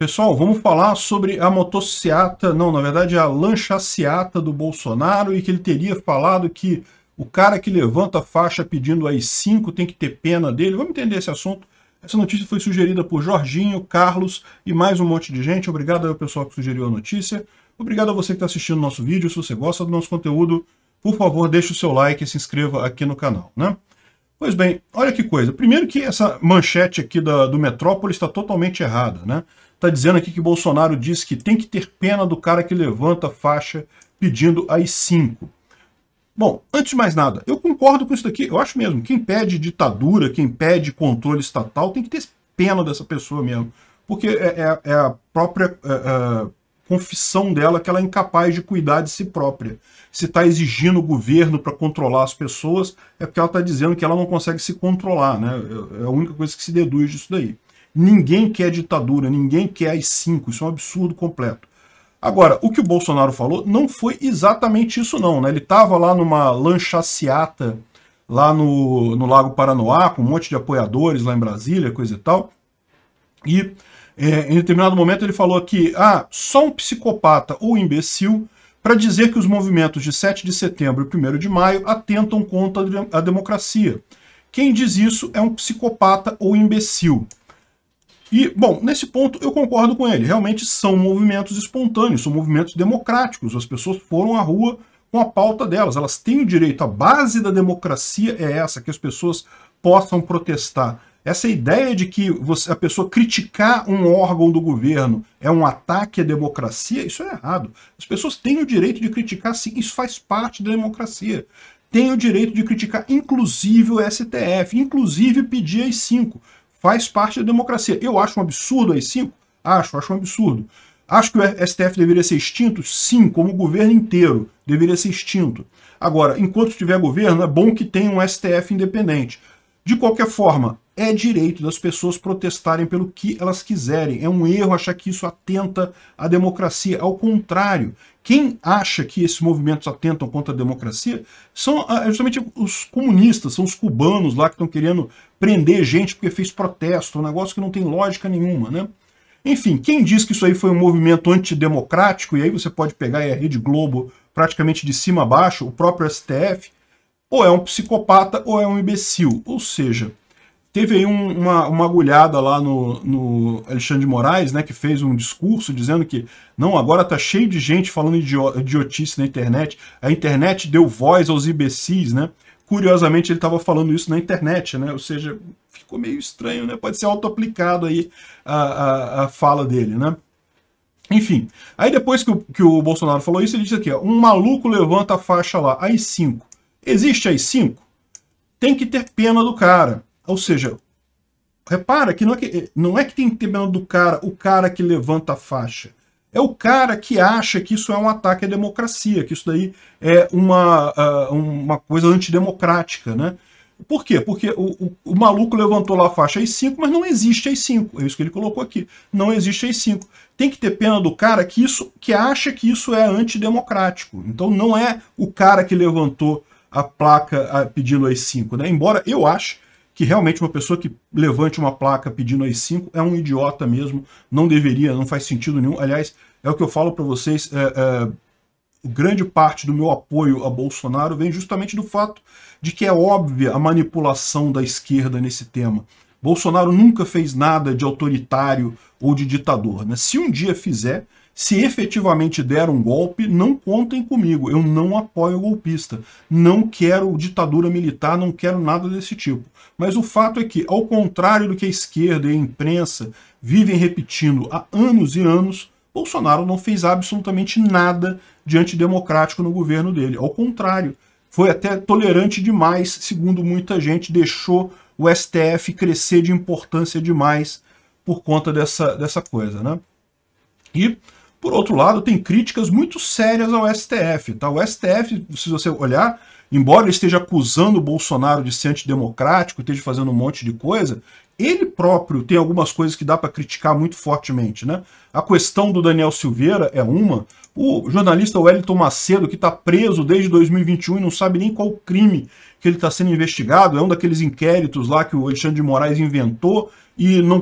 Pessoal, vamos falar sobre a motociata, não, na verdade a lancha seata do Bolsonaro e que ele teria falado que o cara que levanta a faixa pedindo aí 5 tem que ter pena dele. Vamos entender esse assunto. Essa notícia foi sugerida por Jorginho, Carlos e mais um monte de gente. Obrigado ao pessoal que sugeriu a notícia. Obrigado a você que está assistindo o nosso vídeo. Se você gosta do nosso conteúdo, por favor, deixe o seu like e se inscreva aqui no canal, né? Pois bem, olha que coisa. Primeiro que essa manchete aqui da, do Metrópole está totalmente errada, né? Está dizendo aqui que Bolsonaro diz que tem que ter pena do cara que levanta a faixa pedindo as cinco. Bom, antes de mais nada, eu concordo com isso daqui. Eu acho mesmo, quem pede ditadura, quem pede controle estatal, tem que ter pena dessa pessoa mesmo. Porque é, é, é a própria é, é confissão dela que ela é incapaz de cuidar de si própria. Se está exigindo o governo para controlar as pessoas, é porque ela está dizendo que ela não consegue se controlar. Né? É, é a única coisa que se deduz disso daí. Ninguém quer ditadura, ninguém quer as cinco, isso é um absurdo completo. Agora, o que o Bolsonaro falou não foi exatamente isso não, né? Ele estava lá numa seata lá no, no Lago Paranoá, com um monte de apoiadores lá em Brasília, coisa e tal, e é, em determinado momento ele falou que ah, só um psicopata ou imbecil para dizer que os movimentos de 7 de setembro e 1 de maio atentam contra a democracia. Quem diz isso é um psicopata ou imbecil. E, bom, nesse ponto eu concordo com ele. Realmente são movimentos espontâneos, são movimentos democráticos. As pessoas foram à rua com a pauta delas. Elas têm o direito, a base da democracia é essa, que as pessoas possam protestar. Essa ideia de que você, a pessoa criticar um órgão do governo é um ataque à democracia, isso é errado. As pessoas têm o direito de criticar, sim, isso faz parte da democracia. Têm o direito de criticar, inclusive, o STF, inclusive pedir as cinco faz parte da democracia. Eu acho um absurdo aí cinco? Acho, acho um absurdo. Acho que o STF deveria ser extinto? Sim, como o governo inteiro deveria ser extinto. Agora, enquanto tiver governo, é bom que tenha um STF independente. De qualquer forma, é direito das pessoas protestarem pelo que elas quiserem. É um erro achar que isso atenta à democracia. Ao contrário, quem acha que esses movimentos atentam contra a democracia são ah, é justamente os comunistas, são os cubanos lá que estão querendo prender gente porque fez protesto, um negócio que não tem lógica nenhuma, né? Enfim, quem diz que isso aí foi um movimento antidemocrático, e aí você pode pegar a Rede Globo praticamente de cima a baixo, o próprio STF, ou é um psicopata ou é um imbecil. Ou seja, Teve aí um, uma, uma agulhada lá no, no, Alexandre de Moraes, né, que fez um discurso dizendo que não, agora tá cheio de gente falando idiotice na internet, a internet deu voz aos imbecis, né? Curiosamente, ele estava falando isso na internet, né? Ou seja, ficou meio estranho, né? Pode ser auto-aplicado aí a, a, a fala dele, né? Enfim, aí depois que o, que o Bolsonaro falou isso, ele disse aqui, ó, um maluco levanta a faixa lá, AI-5. Existe AI-5? Tem que ter pena do cara. Ou seja, repara que não é que, não é que tem que ter medo do cara, o cara que levanta a faixa. É o cara que acha que isso é um ataque à democracia, que isso daí é uma, ah, uma coisa antidemocrática, né? Por quê? Porque o, o, o maluco levantou lá a faixa AI-5, mas não existe AI-5. É isso que ele colocou aqui. Não existe AI-5. Tem que ter pena do cara que, isso, que acha que isso é antidemocrático. Então não é o cara que levantou a placa ah, pedindo AI-5, né? Embora eu ache que realmente uma pessoa que levante uma placa pedindo as 5 é um idiota mesmo, não deveria, não faz sentido nenhum. Aliás, é o que eu falo para vocês, é, é, grande parte do meu apoio a Bolsonaro vem justamente do fato de que é óbvia a manipulação da esquerda nesse tema. Bolsonaro nunca fez nada de autoritário ou de ditador. Né? Se um dia fizer, se efetivamente der um golpe, não contem comigo. Eu não apoio golpista. Não quero ditadura militar, não quero nada desse tipo. Mas o fato é que, ao contrário do que a esquerda e a imprensa vivem repetindo há anos e anos, Bolsonaro não fez absolutamente nada de antidemocrático no governo dele. Ao contrário, foi até tolerante demais, segundo muita gente, deixou o STF crescer de importância demais por conta dessa, dessa coisa, né? E por outro lado, tem críticas muito sérias ao STF. Tá? O STF, se você olhar, embora ele esteja acusando o Bolsonaro de ser antidemocrático, esteja fazendo um monte de coisa, ele próprio tem algumas coisas que dá para criticar muito fortemente. Né? A questão do Daniel Silveira é uma. O jornalista Wellington Macedo, que está preso desde 2021 e não sabe nem qual crime que ele está sendo investigado, é um daqueles inquéritos lá que o Alexandre de Moraes inventou, e não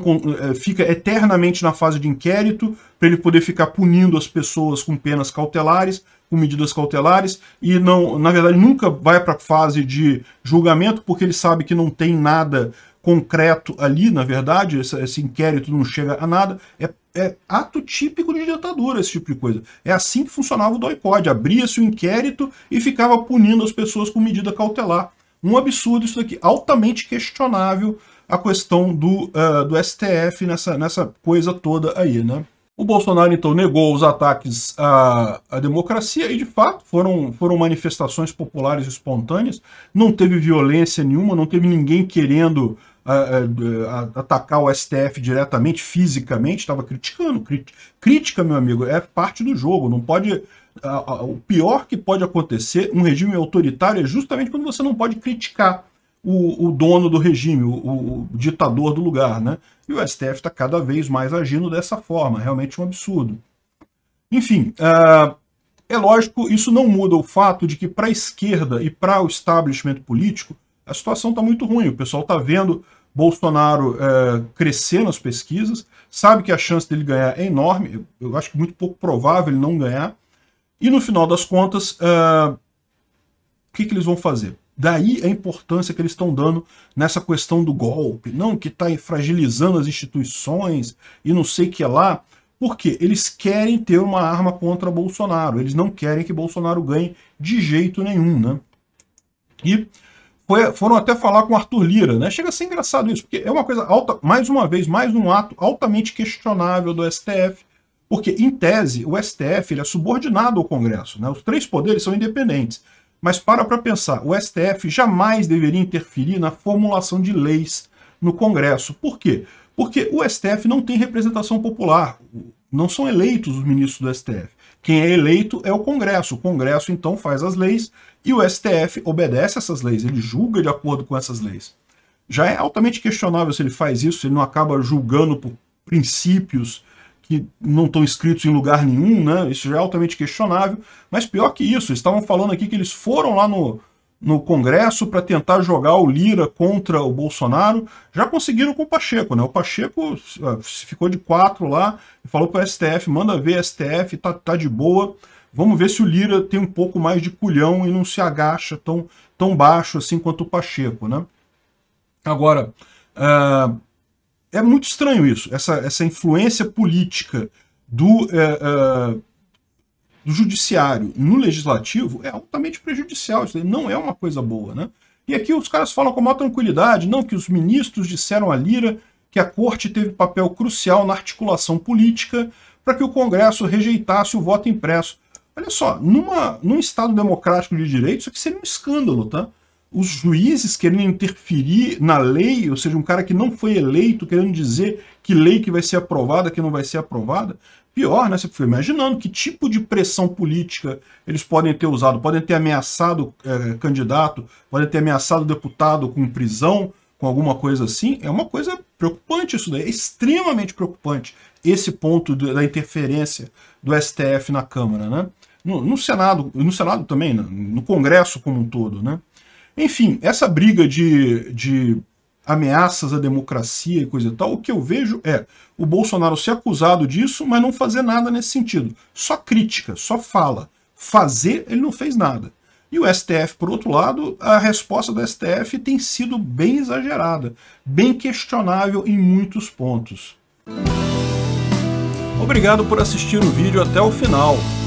eh, fica eternamente na fase de inquérito para ele poder ficar punindo as pessoas com penas cautelares, com medidas cautelares e não, na verdade, nunca vai para a fase de julgamento porque ele sabe que não tem nada concreto ali, na verdade, esse, esse inquérito não chega a nada. É, é, ato típico de ditadura esse tipo de coisa. É assim que funcionava o doicode. Abria-se o inquérito e ficava punindo as pessoas com medida cautelar. Um absurdo isso daqui, altamente questionável a questão do, uh, do STF nessa, nessa coisa toda aí, né? O Bolsonaro, então, negou os ataques à, à, democracia e, de fato, foram, foram manifestações populares espontâneas. Não teve violência nenhuma, não teve ninguém querendo uh, uh, atacar o STF diretamente, fisicamente. Estava criticando. Crítica, meu amigo, é parte do jogo. Não pode. Uh, o pior que pode acontecer um regime autoritário é justamente quando você não pode criticar o, o dono do regime, o, o, ditador do lugar. Né? E o STF está cada vez mais agindo dessa forma, realmente um absurdo. Enfim, uh, é lógico, isso não muda o fato de que para a esquerda e para o establishment político, a situação está muito ruim. O pessoal está vendo Bolsonaro eh, crescer nas pesquisas, sabe que a chance dele ganhar é enorme, eu acho que muito pouco provável ele não ganhar, e no final das contas, ah, o que, que eles vão fazer? Daí a importância que eles estão dando nessa questão do golpe, não que está fragilizando as instituições e não sei que lá. Porque eles querem ter uma arma contra Bolsonaro, eles não querem que Bolsonaro ganhe de jeito nenhum, né? E foi, foram até falar com Arthur Lira, né? Chega a ser engraçado isso, porque é uma coisa alta, mais uma vez, mais um ato altamente questionável do STF, porque, em tese, o STF ele é subordinado ao Congresso, né? Os três poderes são independentes. Mas para para pensar, o STF jamais deveria interferir na formulação de leis no Congresso. Por quê? Porque o STF não tem representação popular, não são eleitos os ministros do STF. Quem é eleito é o Congresso. O Congresso, então, faz as leis e o STF obedece essas leis, ele julga de acordo com essas leis. Já é altamente questionável se ele faz isso, se ele não acaba julgando por princípios que não estão escritos em lugar nenhum, né? Isso já é altamente questionável. Mas pior que isso, estavam falando aqui que eles foram lá no, no Congresso para tentar jogar o Lira contra o Bolsonaro. Já conseguiram com o Pacheco, né? O Pacheco ah, ficou de quatro lá e falou para o STF, manda ver STF, tá, tá de boa. Vamos ver se o Lira tem um pouco mais de culhão e não se agacha tão, tão baixo assim quanto o Pacheco, né? Agora, ah, é muito estranho isso, essa, essa influência política do, é, é, do judiciário no legislativo é altamente prejudicial, isso não é uma coisa boa, né? E aqui os caras falam com maior tranquilidade, não que os ministros disseram a Lira que a corte teve papel crucial na articulação política para que o Congresso rejeitasse o voto impresso. Olha só, numa, num Estado democrático de direito, isso aqui seria um escândalo, tá? os juízes querendo interferir na lei, ou seja, um cara que não foi eleito querendo dizer que lei que vai ser aprovada, que não vai ser aprovada. Pior, né? Você foi imaginando que tipo de pressão política eles podem ter usado. Podem ter ameaçado é, candidato, podem ter ameaçado deputado com prisão, com alguma coisa assim. É uma coisa preocupante isso daí, é extremamente preocupante esse ponto da interferência do STF na Câmara, né? No, no Senado, no Senado também, né? no Congresso como um todo, né? Enfim, essa briga de, de ameaças à democracia e coisa e tal, o que eu vejo é o Bolsonaro ser acusado disso, mas não fazer nada nesse sentido. Só crítica, só fala. Fazer, ele não fez nada. E o STF, por outro lado, a resposta do STF tem sido bem exagerada, bem questionável em muitos pontos. Obrigado por assistir o vídeo até o final.